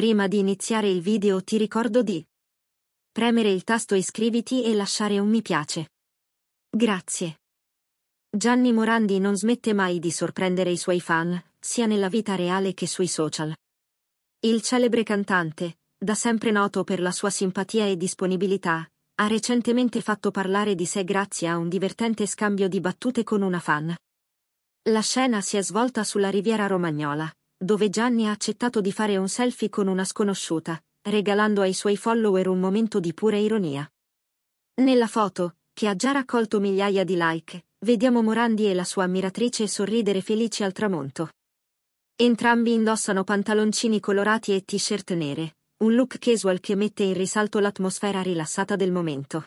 Prima di iniziare il video ti ricordo di premere il tasto iscriviti e lasciare un mi piace. Grazie. Gianni Morandi non smette mai di sorprendere i suoi fan, sia nella vita reale che sui social. Il celebre cantante, da sempre noto per la sua simpatia e disponibilità, ha recentemente fatto parlare di sé grazie a un divertente scambio di battute con una fan. La scena si è svolta sulla riviera romagnola dove Gianni ha accettato di fare un selfie con una sconosciuta, regalando ai suoi follower un momento di pura ironia. Nella foto, che ha già raccolto migliaia di like, vediamo Morandi e la sua ammiratrice sorridere felici al tramonto. Entrambi indossano pantaloncini colorati e t-shirt nere, un look casual che mette in risalto l'atmosfera rilassata del momento.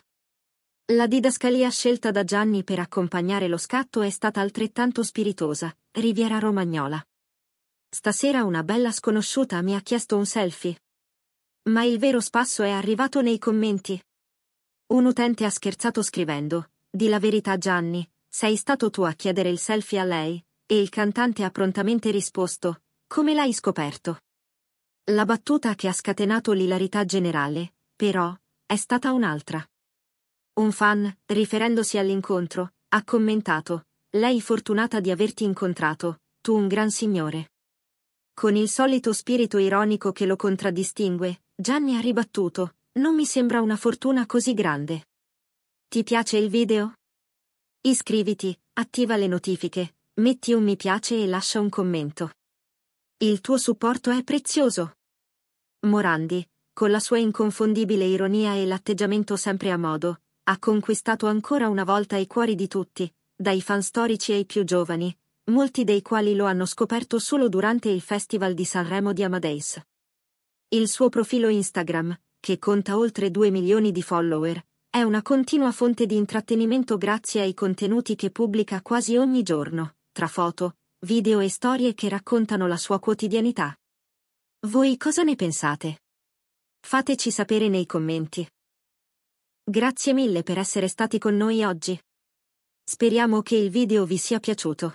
La didascalia scelta da Gianni per accompagnare lo scatto è stata altrettanto spiritosa, Riviera Romagnola. Stasera una bella sconosciuta mi ha chiesto un selfie. Ma il vero spasso è arrivato nei commenti. Un utente ha scherzato scrivendo, di la verità Gianni, sei stato tu a chiedere il selfie a lei, e il cantante ha prontamente risposto, come l'hai scoperto? La battuta che ha scatenato l'ilarità generale, però, è stata un'altra. Un fan, riferendosi all'incontro, ha commentato, lei fortunata di averti incontrato, tu un gran signore. Con il solito spirito ironico che lo contraddistingue, Gianni ha ribattuto, non mi sembra una fortuna così grande. Ti piace il video? Iscriviti, attiva le notifiche, metti un mi piace e lascia un commento. Il tuo supporto è prezioso. Morandi, con la sua inconfondibile ironia e l'atteggiamento sempre a modo, ha conquistato ancora una volta i cuori di tutti, dai fan storici ai più giovani, molti dei quali lo hanno scoperto solo durante il Festival di Sanremo di Amadeus. Il suo profilo Instagram, che conta oltre 2 milioni di follower, è una continua fonte di intrattenimento grazie ai contenuti che pubblica quasi ogni giorno, tra foto, video e storie che raccontano la sua quotidianità. Voi cosa ne pensate? Fateci sapere nei commenti. Grazie mille per essere stati con noi oggi. Speriamo che il video vi sia piaciuto.